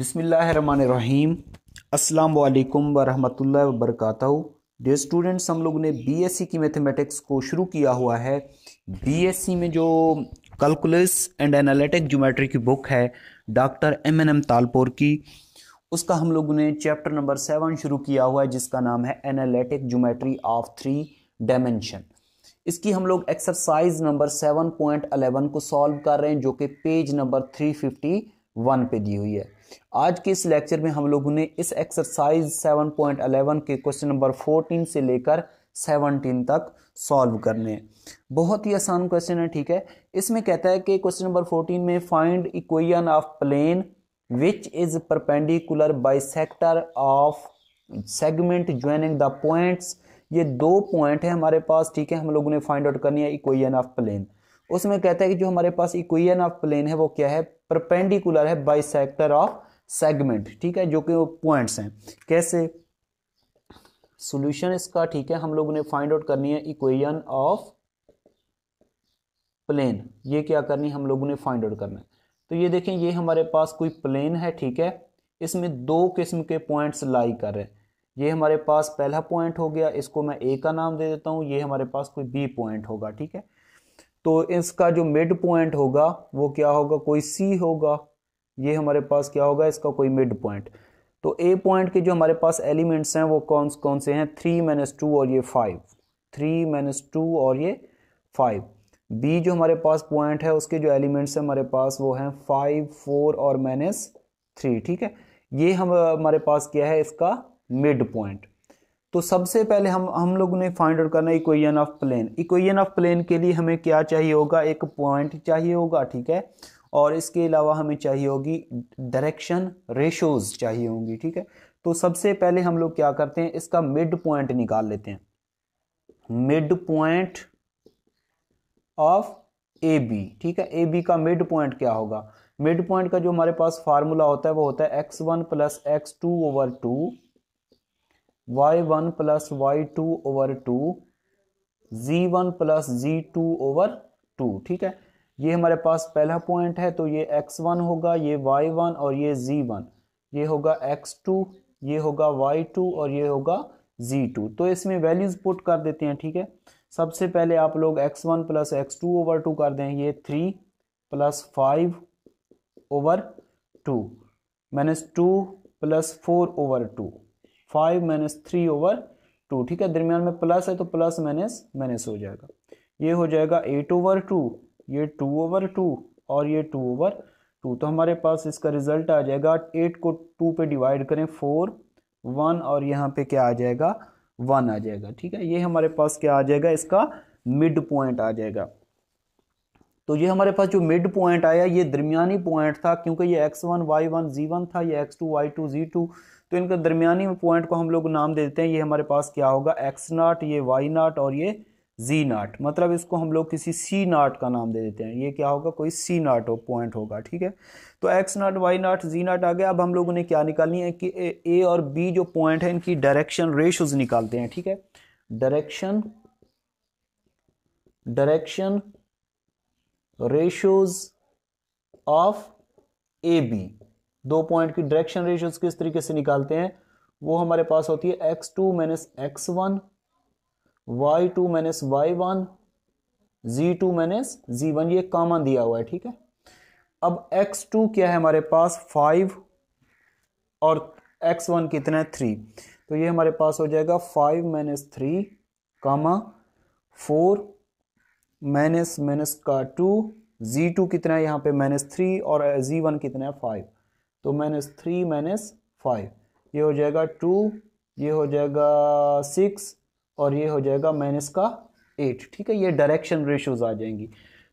बिसमीम् अस्सलाम वालेकुम वरहमतुल्लाहि वबरकातहू स्टूडेंट्स हम लोग ने बीएससी की मैथमेटिक्स को शुरू किया हुआ है बीएससी में जो कैलकुलस एंड एनालिटिक ज्योमेट्री की बुक है doctor M N M Talpur की उसका हम लोग ने चैप्टर नंबर सेवन शुरू किया हुआ है जिसका नाम है analytic geometry of three dimension इसकी हम लोग exercise number seven point eleven को सॉल्व कर रहे हैं जो कि page number three fifty one पे दी हुई है आज के इस लेक्चर में हम लोगों ने इस एक्सरसाइज 7.11 के क्वेश्चन नंबर 14 से लेकर 17 तक सॉल्व करने बहुत ही आसान क्वेश्चन है ठीक है इसमें कहता है कि क्वेश्चन नंबर 14 में find equation of plane which is perpendicular bisector of segment joining the points ये दो पॉइंट है हमारे पास ठीक है हम लोगों ने फाइंड आउट करनी है इक्वेशन ऑफ प्लेन उसमें कहता है कि जो हमारे पास इक्वेशन ऑफ प्लेन है वो क्या है परपेंडिकुलर है बाई सेक्टर ऑफ सेगमेंट ठीक है जो कि वो पॉइंट्स हैं कैसे सोल्यूशन इसका ठीक है हम लोगों ने फाइंड आउट करनी है इक्वेशन ऑफ प्लेन ये क्या करनी हम लोगों ने फाइंड आउट करना है तो ये देखें ये हमारे पास कोई प्लेन है ठीक है इसमें दो किस्म के पॉइंट्स लाई कर रहे हैं ये हमारे पास पहला पॉइंट हो गया इसको मैं ए का नाम दे देता हूँ ये हमारे पास कोई बी पॉइंट होगा ठीक है तो इसका जो मिड पॉइंट होगा वो क्या होगा कोई सी होगा ये हमारे पास क्या होगा इसका कोई मिड पॉइंट तो ए पॉइंट के जो हमारे पास एलिमेंट्स हैं वो कौन कौन से हैं थ्री माइनस टू और ये फाइव थ्री माइनस टू और ये फाइव बी जो हमारे पास पॉइंट है उसके जो एलिमेंट्स हैं हमारे पास वो हैं फाइव फोर और माइनस थ्री ठीक है ये हम हमारे पास क्या है इसका मिड पॉइंट तो सबसे पहले हम हम लोगों ने फाइंड आउट करना equation of plane equation of plane के लिए हमें क्या चाहिए होगा एक पॉइंट चाहिए होगा ठीक है और इसके अलावा हमें चाहिए होगी डायरेक्शन रेशोज़ चाहिए होंगी ठीक है तो सबसे पहले हम लोग क्या करते हैं इसका मिड पॉइंट निकाल लेते हैं mid point of A B ठीक है ए बी का मिड पॉइंट क्या होगा मिड पॉइंट का जो हमारे पास फार्मूला होता है वो होता है x one plus x two over two y one plus y two over two z one plus z two over two ठीक है ये हमारे पास पहला पॉइंट है तो ये एक्स वन होगा ये वाई वन और ये जी वन ये होगा एक्स टू ये होगा वाई टू और ये होगा जी टू तो इसमें वैल्यूज पुट कर देते हैं ठीक है सबसे पहले आप लोग x one plus x two over two कर दें ये three plus five over two minus two plus four over two five minus three over two ठीक है दरमियान में प्लस है तो प्लस माइनस माइनस हो जाएगा ये हो जाएगा एट ओवर टू ये टू ओवर टू और ये टू ओवर टू तो हमारे पास इसका रिजल्ट आ जाएगा एट को टू पे डिवाइड करें फोर वन और यहाँ पे क्या आ जाएगा वन आ जाएगा ठीक है ये हमारे पास क्या आ जाएगा इसका मिड पॉइंट आ जाएगा तो ये हमारे पास जो मिड पॉइंट आया ये दरमियानी पॉइंट था क्योंकि ये x one y one z one था ये x two y two z two तो इनका दरमियानी पॉइंट को हम लोग नाम दे देते हैं ये हमारे पास क्या होगा एक्स नाट ये वाई नाट और ये जी नाट मतलब इसको हम लोग किसी सी नाट का नाम दे देते हैं ये क्या होगा कोई सी नाट हो पॉइंट होगा ठीक है तो एक्स नाट वाई नाट जी नाट आ गया अब हम लोगों ने क्या निकालनी है कि ए और बी जो पॉइंट है इनकी डायरेक्शन रेशोज निकालते हैं ठीक है direction direction ratios of A B दो पॉइंट की डायरेक्शन रेशियोज किस तरीके से निकालते हैं वो हमारे पास होती है x two minus x one y two minus y one z two minus z one ये कॉमन दिया हुआ है ठीक है अब एक्स टू क्या है हमारे पास फाइव और एक्स वन कितना है थ्री तो ये हमारे पास हो जाएगा five minus three comma four minus minus का टू जी टू कितना है यहाँ पे माइनस थ्री और जी वन कितना है फाइव तो माइनस थ्री माइनस फाइव ये हो जाएगा टू ये हो जाएगा सिक्स और ये हो जाएगा माइनस का एट ठीक है ये डायरेक्शन रेशोज़ आ जाएंगी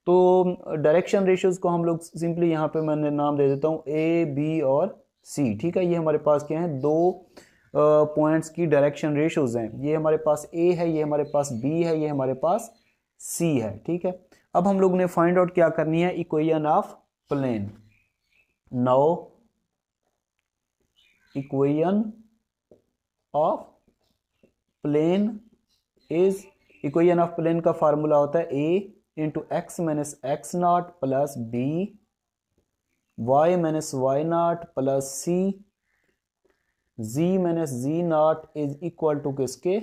तो डायरेक्शन रेशोज़ को हम लोग सिंपली यहाँ पे मैंने नाम दे देता हूँ ए बी और सी ठीक है ये हमारे पास क्या हैं दो पॉइंट्स की डायरेक्शन रेशोज़ हैं ये हमारे पास ए है ये हमारे पास बी है ये हमारे पास सी है ठीक है अब हम लोग ने फाइंड आउट क्या करनी है equation of plane now equation of plane is equation of plane का फार्मूला होता है a into x minus x naught plus b y minus y naught plus c z minus z naught is equal to किसके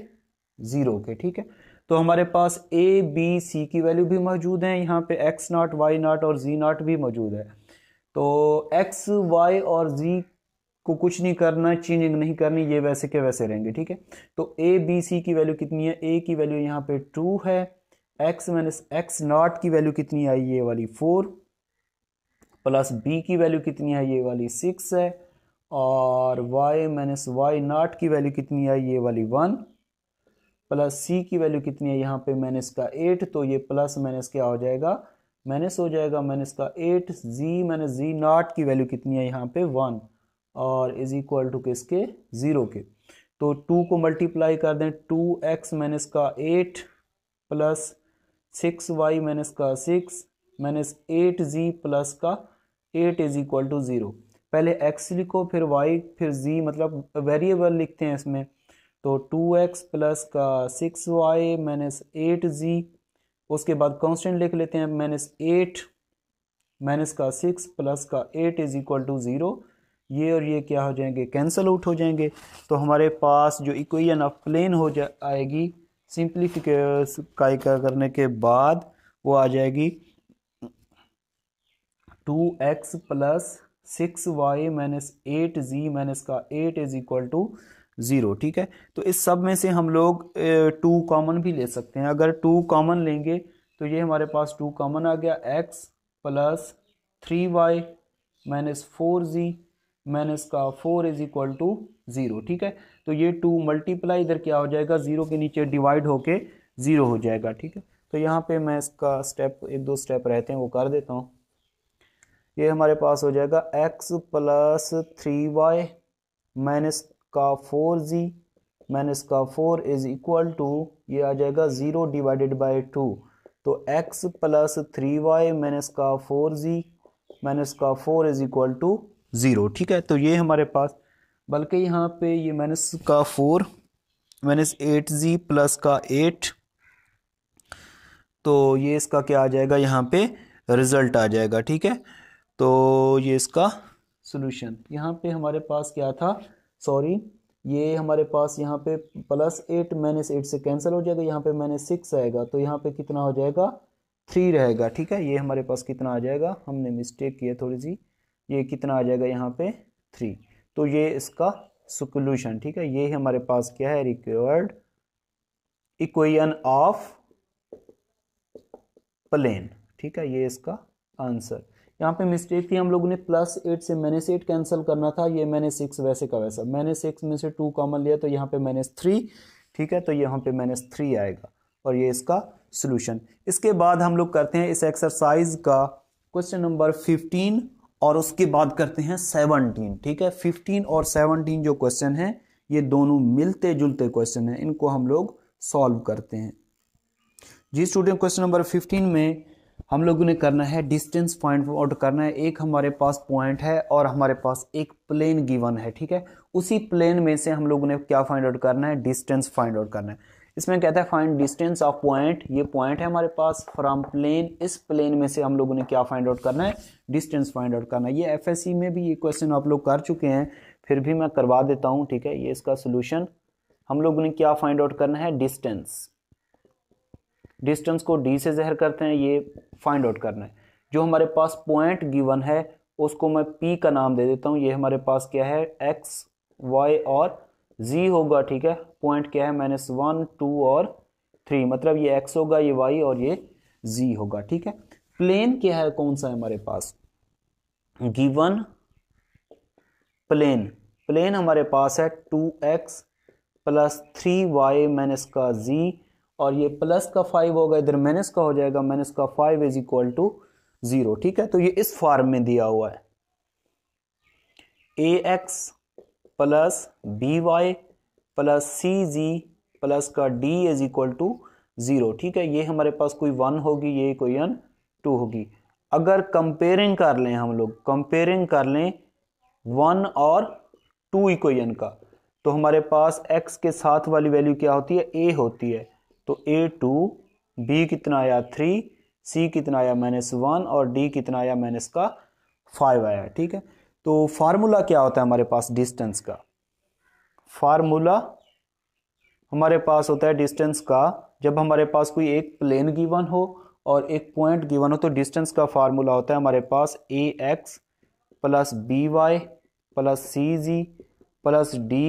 zero के ठीक है तो हमारे पास ए बी सी की वैल्यू भी मौजूद है यहाँ पे एक्स नॉट वाई नॉट और जी नॉट भी मौजूद है तो एक्स वाई और जी को कुछ नहीं करना चेंजिंग नहीं करनी ये वैसे के वैसे रहेंगे ठीक है तो ए बी सी की वैल्यू कितनी है ए की वैल्यू यहाँ पे टू है एक्स माइनस एक्स नॉट की वैल्यू कितनी आई ये वाली फोर प्लस बी की वैल्यू कितनी है ये वाली सिक्स है और वाई माइनस वाई नॉट की वैल्यू कितनी आई ये वाली वन प्लस सी की वैल्यू कितनी है यहाँ पे माइनस का एट तो ये प्लस माइनस क्या हो जाएगा माइनस हो जाएगा माइनस का eight z minus z naught की वैल्यू कितनी है यहाँ पे वन और इज इक्वल टू किसके ज़ीरो के तो टू को मल्टीप्लाई कर दें टू एक्स माइनस का eight plus six y minus का six minus eight z plus का eight is equal to zero पहले एक्स लिखो फिर वाई फिर जी मतलब वेरिएबल लिखते हैं इसमें तो टू एक्स प्लस का six y minus eight z उसके बाद कांस्टेंट लिख लेते हैं माइनस एट माइनस का सिक्स प्लस का eight is equal to zero ये और ये क्या हो जाएंगे कैंसल आउट हो जाएंगे तो हमारे पास जो इक्वेशन ऑफ प्लेन हो जा आएगी सिंप्लीफिकाई करने के बाद वो आ जाएगी two x plus six y minus eight z minus का eight is equal to zero ठीक है तो इस सब में से हम लोग टू कॉमन भी ले सकते हैं अगर टू कॉमन लेंगे तो ये हमारे पास टू कॉमन आ गया x plus three y minus four z minus का four is equal to zero ठीक है तो ये टू मल्टीप्लाई इधर क्या हो जाएगा ज़ीरो के नीचे डिवाइड होके ज़ीरो हो जाएगा ठीक है तो यहाँ पे मैं इसका स्टेप एक दो स्टेप रहते हैं वो कर देता हूँ ये हमारे पास हो जाएगा x plus three y minus का फोर जी माइनस का फोर इज़ इक्वल टू ये आ जाएगा ज़ीरो डिवाइडेड बाई टू तो x plus three y minus का फोर जी माइनस का four is equal to zero ठीक है तो ये हमारे पास बल्कि यहाँ पे ये माइनस का four minus eight z plus का एट तो ये इसका क्या आ जाएगा यहाँ पे रिज़ल्ट आ जाएगा ठीक है तो ये इसका सॉल्यूशन यहाँ पे हमारे पास क्या था सॉरी ये हमारे पास यहाँ पे प्लस एट माइनस एट से कैंसिल हो जाएगा यहाँ पे माइनस सिक्स आएगा तो यहाँ पे कितना हो जाएगा थ्री रहेगा ठीक है ये हमारे पास कितना आ जाएगा हमने मिस्टेक किया थोड़ी सी ये कितना आ जाएगा यहाँ पे थ्री तो ये इसका सोल्यूशन ठीक है ये हमारे पास क्या है रिक्वेयर्ड इक्वेशन ऑफ प्लेन ठीक है ये इसका आंसर यहाँ पे मिस्टेक थी हम लोगों ने प्लस एट से माइनस एट कैंसिल करना था ये मैंने सिक्स वैसे का वैसा मैंने सिक्स में से टू कॉमन लिया तो यहाँ पे माइनस थ्री ठीक है तो यहाँ पे माइनस थ्री आएगा और ये इसका सोल्यूशन इसके बाद हम लोग करते हैं इस एक्सरसाइज का क्वेश्चन नंबर फिफ्टीन और उसके बाद करते हैं सेवनटीन ठीक है फिफ्टीन और सेवनटीन जो क्वेश्चन है ये दोनों मिलते जुलते क्वेश्चन है इनको हम लोग सॉल्व करते हैं जी स्टूडेंट क्वेश्चन नंबर फिफ्टीन में हम लोगों ने करना है डिस्टेंस पॉइंट आउट करना है एक हमारे पास पॉइंट है और हमारे पास एक प्लेन गिवन है ठीक है उसी प्लेन में से हम लोगों ने क्या फाइंड आउट करना है डिस्टेंस फाइंड आउट करना है इसमें कहता है फाइंड डिस्टेंस ऑफ पॉइंट ये पॉइंट है हमारे पास फ्रॉम प्लेन इस प्लेन में से हम लोगों ने क्या फाइंड आउट करना है डिस्टेंस फाइंड आउट करना है ये एफ में भी ये क्वेश्चन आप लोग कर चुके हैं फिर भी मैं करवा देता हूँ ठीक है ये इसका सोल्यूशन हम लोगों ने क्या फाइंड आउट करना है डिस्टेंस डिस्टेंस को डी से जहर करते हैं ये फाइंड आउट करना है जो हमारे पास पॉइंट गिवन है उसको मैं पी का नाम दे देता हूँ ये हमारे पास क्या है एक्स वाई और जी होगा ठीक है पॉइंट क्या है माइनस वन टू और थ्री मतलब ये एक्स होगा ये वाई और ये जी होगा ठीक है प्लेन क्या है कौन सा है हमारे पास गिवन प्लेन प्लेन हमारे पास है two x plus three y minus का जी और ये प्लस का फाइव होगा इधर माइनस का हो जाएगा माइनस का five is equal to zero ठीक है तो ये इस फॉर्म में दिया हुआ है a x plus b y plus c z plus का d is equal to zero ठीक है ये हमारे पास कोई वन होगी ये कोई एन टू होगी अगर कंपेयरिंग कर लें हम लोग कंपेयरिंग कर लें वन और टू इक्वेशन का तो हमारे पास एक्स के साथ वाली वैल्यू क्या होती है ए होती है तो ए टू बी कितना आया थ्री सी कितना आया माइनस वन और डी कितना आया माइनस का फाइव आया ठीक है तो फार्मूला क्या होता है हमारे पास डिस्टेंस का फार्मूला हमारे पास होता है डिस्टेंस का जब हमारे पास कोई एक प्लेन गिवन हो और एक पॉइंट गिवन हो तो डिस्टेंस का फार्मूला होता है हमारे पास a x plus b y plus c z plus d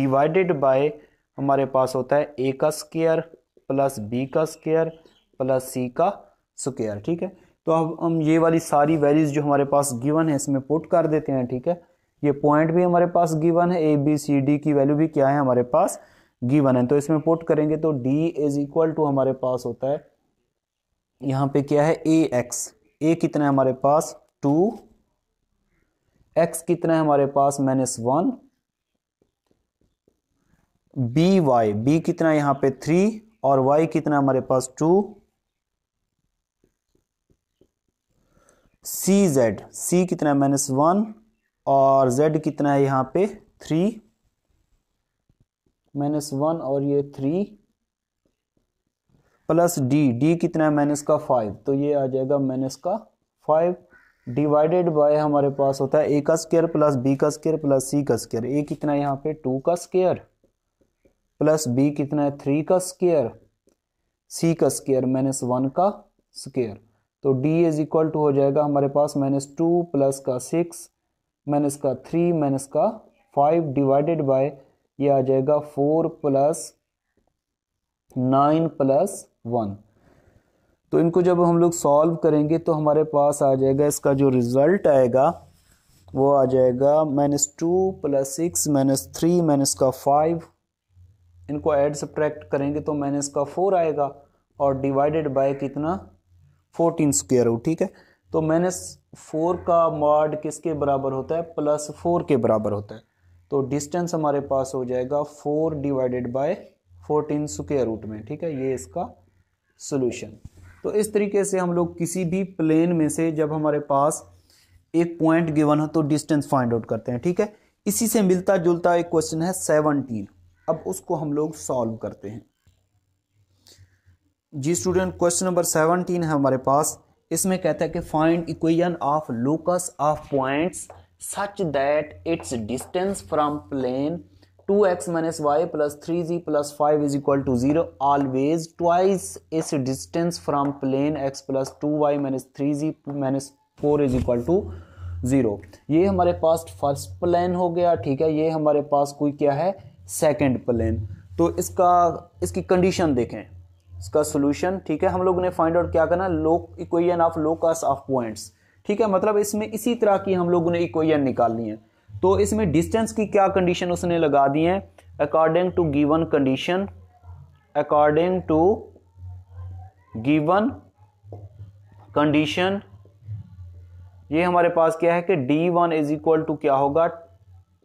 divided by हमारे पास होता है ए का स्केयर प्लस बी का स्केयर प्लस सी का स्केयर ठीक है तो अब हम ये वाली सारी वैल्यूज़ जो हमारे पास गिवन है इसमें पुट कर देते हैं ठीक है ये पॉइंट भी हमारे पास गिवन है ए बी सी डी की वैल्यू भी क्या है हमारे पास गिवन है तो इसमें पुट करेंगे तो डी इज इक्वल टू हमारे पास होता है यहाँ पे क्या है ए एक्स ए कितना है हमारे पास टू एक्स कितना है हमारे पास minus one b y b कितना यहाँ पे थ्री और वाई कितना हमारे पास टू सी जेड सी कितना है माइनस वन और जेड कितना है यहाँ पे थ्री माइनस वन और ये थ्री प्लस डी डी कितना है माइनस का फाइव तो ये आ जाएगा माइनस का फाइव डिवाइडेड बाय हमारे पास होता है ए का स्केयर प्लस बी का स्केयर प्लस सी का स्केयर ए कितना है यहाँ पे टू का स्केयर प्लस बी कितना है थ्री का स्केयर सी का स्केयर माइनस वन का स्केयर तो डी इज इक्वल टू हो जाएगा हमारे पास माइनस टू प्लस का सिक्स माइनस का थ्री माइनस का फाइव डिवाइडेड बाय ये आ जाएगा four plus nine plus one तो इनको जब हम लोग सॉल्व करेंगे तो हमारे पास आ जाएगा इसका जो रिज़ल्ट आएगा वो आ जाएगा minus two plus six minus three minus का फाइव इनको ऐड सब्ट्रैक्ट करेंगे तो माइनस का फोर आएगा और डिवाइडेड बाय कितना फोर्टीन स्क्वेयर रूट ठीक है तो माइनस फोर का मॉड किसके बराबर होता है प्लस फोर के बराबर होता है तो डिस्टेंस हमारे पास हो जाएगा four divided by fourteen square root में ठीक है ये इसका सोल्यूशन तो इस तरीके से हम लोग किसी भी प्लेन में से जब हमारे पास एक पॉइंट गिवन हो तो डिस्टेंस फाइंड आउट करते हैं ठीक है इसी से मिलता जुलता एक क्वेश्चन है सेवनटीन अब उसको हम लोग सॉल्व करते हैं जी स्टूडेंट क्वेश्चन नंबर सेवनटीन है हमारे पास इसमें कहता है कि find equation of locus of points such that its distance from plane two x minus y plus three z plus five is equal to zero always twice इस distance from plane x plus two y minus three z minus four is equal to zero ये हमारे पास first plan हो गया ठीक है ये हमारे पास कोई क्या है सेकेंड प्लान तो इसका इसकी कंडीशन देखें इसका सोल्यूशन ठीक है हम लोग ने फाइंड आउट क्या करना लो equation of locus of points ठीक है मतलब इसमें इसी तरह की हम लोगों ने इक्वेशन निकालनी है तो इसमें डिस्टेंस की क्या कंडीशन उसने लगा दी है according to given condition according to given condition ये हमारे पास क्या है कि d one is equal to क्या होगा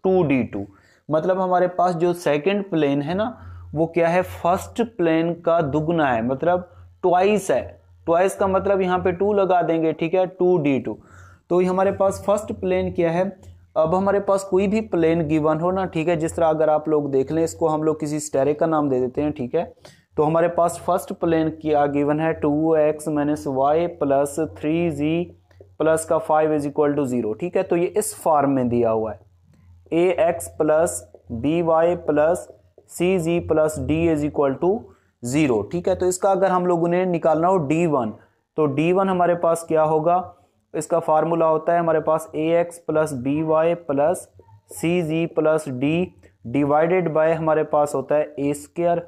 टू डी टू मतलब हमारे पास जो सेकेंड प्लेन है ना वो क्या है फर्स्ट प्लेन का दुगना है मतलब ट्वाइस है ट्वाइस का मतलब यहाँ पे टू लगा देंगे ठीक है टू डी टू तो ये हमारे पास फर्स्ट प्लेन क्या है अब हमारे पास कोई भी प्लेन गिवन हो ना ठीक है जिस तरह अगर आप लोग देख लें इसको हम लोग किसी स्टेरे का नाम दे देते हैं ठीक है तो हमारे पास फर्स्ट प्लेन क्या गिवन है two x minus y plus three z plus का five is equal to zero ठीक है तो ये इस फॉर्म में दिया हुआ है a x plus b y plus c z plus d is equal to zero ठीक है तो इसका अगर हम लोगों ने निकालना हो डी वन तो डी वन हमारे पास क्या होगा इसका फार्मूला होता है हमारे पास a x plus b y plus c z plus d divided by हमारे पास होता है a square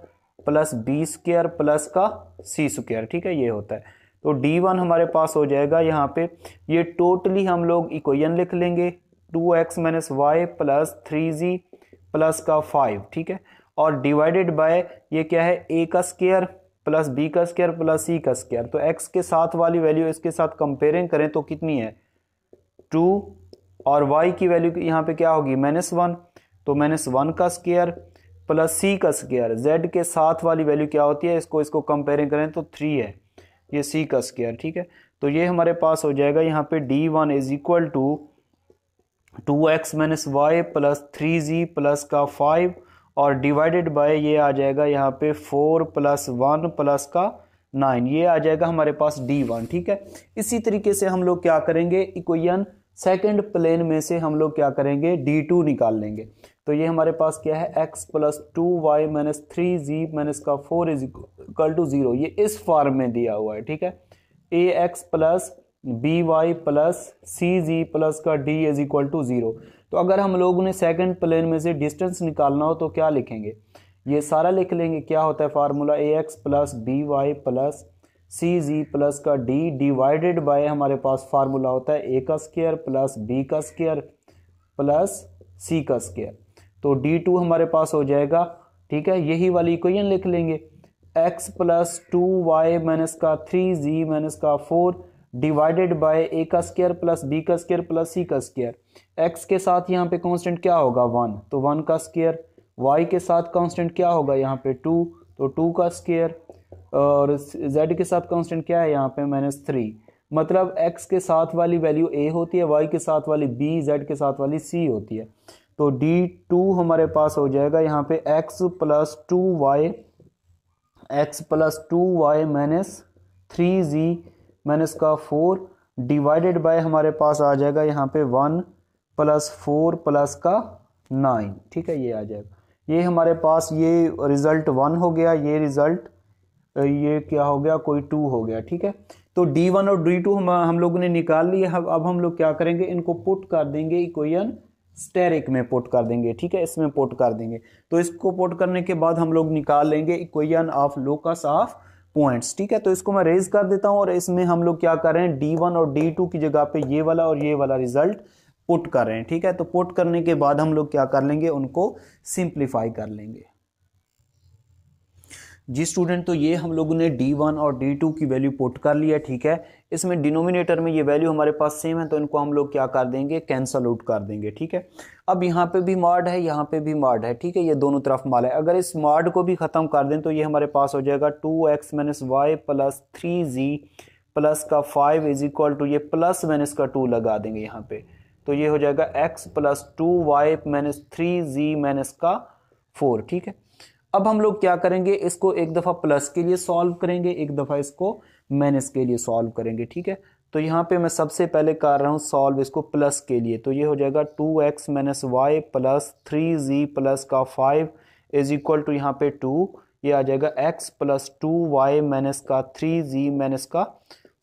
plus b square plus का सी स्क्र ठीक है ये होता है तो डी वन हमारे पास हो जाएगा यहाँ पे ये टोटली हम लोग इक्वेशन लिख लेंगे two x minus y plus three z plus का फाइव ठीक है और डिवाइडेड बाय ये क्या है ए का स्केयर प्लस बी का स्केयर प्लस सी का स्केयर तो एक्स के साथ वाली वैल्यू इसके साथ कंपेयरिंग करें तो कितनी है टू और वाई की वैल्यू यहाँ पे क्या होगी माइनस वन तो माइनस वन का स्केयर प्लस सी का स्केयर जेड के साथ वाली वैल्यू क्या होती है इसको इसको कंपेयरिंग करें तो थ्री है ये सी का स्केयर ठीक है तो ये हमारे पास हो जाएगा यहाँ पे d one is equal to two x minus y plus three z plus का फाइव और डिवाइडेड बाय ये आ जाएगा यहाँ पे फोर प्लस वन प्लस का नाइन ये आ जाएगा हमारे पास डी वन ठीक है इसी तरीके से हम लोग क्या करेंगे इक्वेशन सेकेंड प्लेन में से हम लोग क्या करेंगे डी टू निकाल लेंगे तो ये हमारे पास क्या है x plus two y minus three z minus का four is equal to zero ये इस फॉर्म में दिया हुआ है ठीक है a x plus b y plus c z plus का d is equal to zero तो अगर हम लोग ने सेकंड प्लेन में से डिस्टेंस निकालना हो तो क्या लिखेंगे ये सारा लिख लेंगे क्या होता है formula a x plus b y plus c z plus का डी डिवाइडेड बाय हमारे पास फार्मूला होता है ए का स्केयर प्लस बी का स्केयर प्लस सी का स्केयर तो डी टू हमारे पास हो जाएगा ठीक है यही वाली इक्वेशन लिख लेंगे x plus two y minus का थ्री जी माइनस का फोर डिवाइडेड बाय ए का स्केयर प्लस बी का स्केयर प्लस सी का स्केयर एक्स के साथ यहाँ पे कांस्टेंट क्या होगा वन तो वन का स्केयर वाई के साथ कांस्टेंट क्या होगा यहाँ पे टू तो टू का स्केयर और जेड के साथ कांस्टेंट क्या है यहाँ पे माइनस थ्री मतलब एक्स के साथ वाली वैल्यू ए होती है वाई के साथ वाली बी जेड के साथ वाली सी होती है तो डी टू हमारे पास हो जाएगा यहाँ पे x plus two y x plus two y minus three z minus का फोर डिवाइडेड बाय हमारे पास आ जाएगा यहाँ पे वन प्लस फोर प्लस का नाइन ठीक है ये आ जाएगा ये हमारे पास ये रिज़ल्ट वन हो गया ये रिज़ल्ट ये क्या हो गया कोई टू हो गया ठीक है तो डी वन और डी टू हम हम लोगों ने निकाल लिए अब अब हम लोग क्या करेंगे इनको पुट कर देंगे इक्वेशन स्टेरिक में पुट कर देंगे ठीक है इसमें पुट कर देंगे तो इसको पुट करने के बाद हम लोग निकाल लेंगे equation of locus of points ठीक है तो इसको मैं रेज कर देता हूं और इसमें हम लोग क्या कर रहे हैं डी वन और डी टू की जगह पे ये वाला और ये वाला रिजल्ट पुट कर रहे हैं ठीक है तो पुट करने के बाद हम लोग क्या कर लेंगे उनको सिंप्लीफाई कर लेंगे जी स्टूडेंट तो ये हम लोगों ने डी वन और डी टू की वैल्यू पुट कर लिया ठीक है इसमें डिनोमिनेटर में ये वैल्यू हमारे पास सेम है तो इनको हम लोग क्या कर देंगे कैंसल आउट कर देंगे ठीक है अब यहाँ पे भी मॉड है यहाँ पे भी मॉड है ठीक है ये दोनों तरफ माल है अगर इस मॉड को भी ख़त्म कर दें तो ये हमारे पास हो जाएगा two x minus y plus three z plus का फाइव इज इक्वल टू ये प्लस माइनस का टू लगा देंगे यहाँ पे तो ये हो जाएगा x plus two y minus three z minus का फोर ठीक है अब हम लोग क्या करेंगे इसको एक दफ़ा प्लस के लिए सॉल्व करेंगे एक दफ़ा इसको माइनस के लिए सॉल्व करेंगे ठीक है तो यहाँ पे मैं सबसे पहले कर रहा हूँ सॉल्व इसको प्लस के लिए तो ये हो जाएगा two x minus y plus three z plus का फाइव इज इक्वल टू यहाँ पे टू ये आ जाएगा x plus two y minus का थ्री जी माइनस का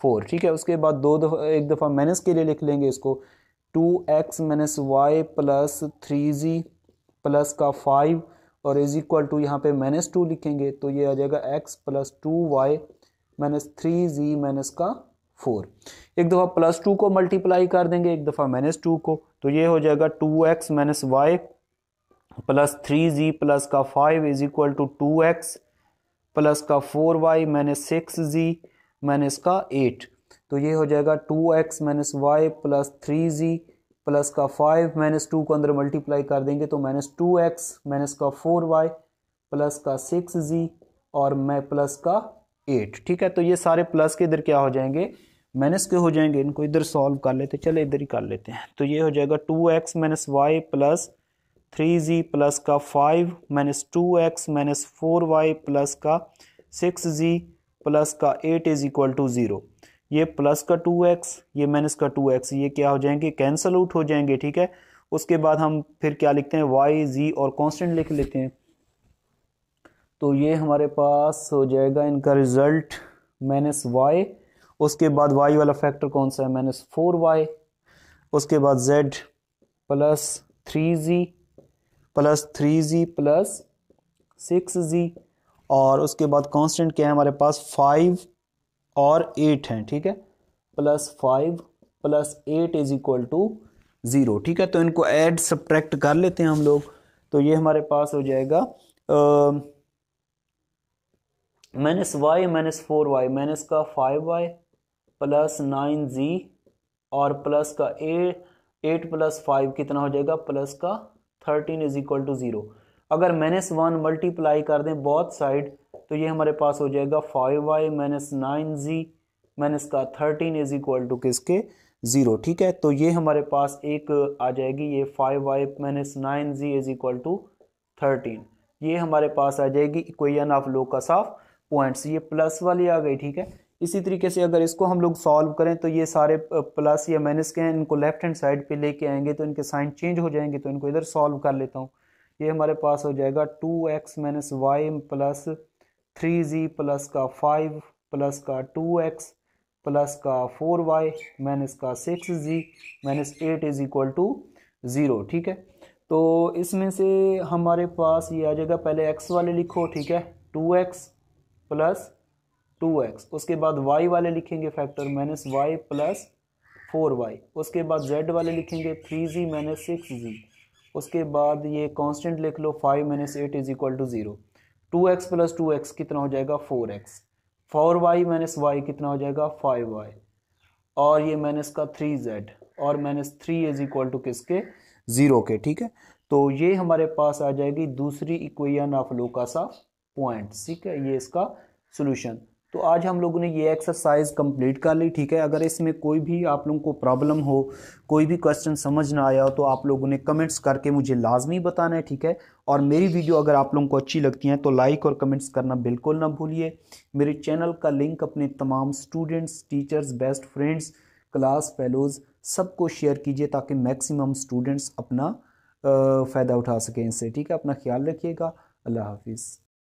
फोर ठीक है उसके बाद दो दफ़ा एक दफ़ा माइनस के लिए लिख लेंगे इसको two x minus y plus three z plus का फाइव और इज इक्वल टू यहाँ पे माइनस टू लिखेंगे तो ये आ जाएगा x plus two y minus three z minus का फोर एक दफ़ा प्लस टू को मल्टीप्लाई कर देंगे एक दफ़ा माइनस टू को तो ये हो जाएगा two x minus y plus three z plus का five is equal to two x plus का four y minus six z minus का एट तो ये हो जाएगा two x minus y plus three z plus का फाइव माइनस टू को अंदर मल्टीप्लाई कर देंगे तो माइनस टू एक्स माइनस का फोर वाई प्लस का सिक्स जी और मैं प्लस का एट ठीक है तो ये सारे प्लस के इधर क्या हो जाएंगे माइनस के हो जाएंगे इनको इधर सॉल्व कर लेते चले इधर ही कर लेते हैं तो ये हो जाएगा two x minus y plus three z plus का five minus two x minus four y plus का सिक्स जी प्लस का eight is equal to zero ये प्लस का टू एक्स ये माइनस का टू एक्स ये क्या हो जाएंगे कैंसल आउट हो जाएंगे ठीक है उसके बाद हम फिर क्या लिखते हैं वाई जी और कॉन्स्टेंट लिख लेते हैं तो ये हमारे पास हो जाएगा इनका रिज़ल्ट माइनस वाई उसके बाद वाई वाला फैक्टर कौन सा है माइनस फोर वाई उसके बाद z plus three z plus three z plus six z और उसके बाद कांस्टेंट क्या है हमारे पास फाइव और एट हैं ठीक है plus five plus eight is equal to zero ठीक है तो इनको ऐड सब्ट्रैक्ट कर लेते हैं हम लोग तो ये हमारे पास हो जाएगा minus y minus four y minus का five y plus nine z और प्लस का एट एट प्लस फाइव कितना हो जाएगा प्लस का thirteen is equal to zero अगर माइनस वन मल्टीप्लाई कर दें बहुत साइड तो ये हमारे पास हो जाएगा five y minus nine z minus का थर्टीन इज इक्वल टू किसके ज़ीरो ठीक है तो ये हमारे पास एक आ जाएगी ये five y minus nine z is equal to thirteen ये हमारे पास आ जाएगी equation of locus of points ये प्लस वाली आ गई ठीक है इसी तरीके से अगर इसको हम लोग सॉल्व करें तो ये सारे प्लस या माइनस के हैं इनको लेफ्ट हैंड साइड पे लेके आएंगे तो इनके साइन चेंज हो जाएंगे तो इनको इधर सॉल्व कर लेता हूँ ये हमारे पास हो जाएगा two x minus y plus three z plus का फाइव प्लस का टू एक्स प्लस का फोर वाई माइनस का six z minus eight is equal to zero ठीक है तो इसमें से हमारे पास ये आ जाएगा पहले एक्स वाले लिखो ठीक है two x plus two x उसके बाद वाई वाले लिखेंगे factor minus y plus four y उसके बाद जेड वाले लिखेंगे three z minus six z उसके बाद ये कांस्टेंट लिख लो five minus eight is equal to zero two x plus two x कितना हो जाएगा four x four y minus y कितना हो जाएगा फाइव वाई और ये माइनस का थ्री जेड और minus three is equal to किसके ज़ीरो के ठीक है तो ये हमारे पास आ जाएगी दूसरी इक्वेशन ऑफ लोकासा पॉइंट ठीक है ये इसका सोल्यूशन तो आज हम लोगों ने ये एक्सरसाइज कंप्लीट कर ली ठीक है अगर इसमें कोई भी आप लोगों को प्रॉब्लम हो कोई भी क्वेश्चन समझ ना आया हो तो आप लोगों ने कमेंट्स करके मुझे लाजमी बताना है ठीक है और मेरी वीडियो अगर आप लोगों को अच्छी लगती है तो लाइक और कमेंट्स करना बिल्कुल ना भूलिए मेरे चैनल का लिंक अपने तमाम students teachers best friends class fellows सबको शेयर कीजिए ताकि मैक्सिमम स्टूडेंट्स अपना फ़ायदा उठा सकें इससे ठीक है अपना ख्याल रखिएगा अल्लाह हाफिज़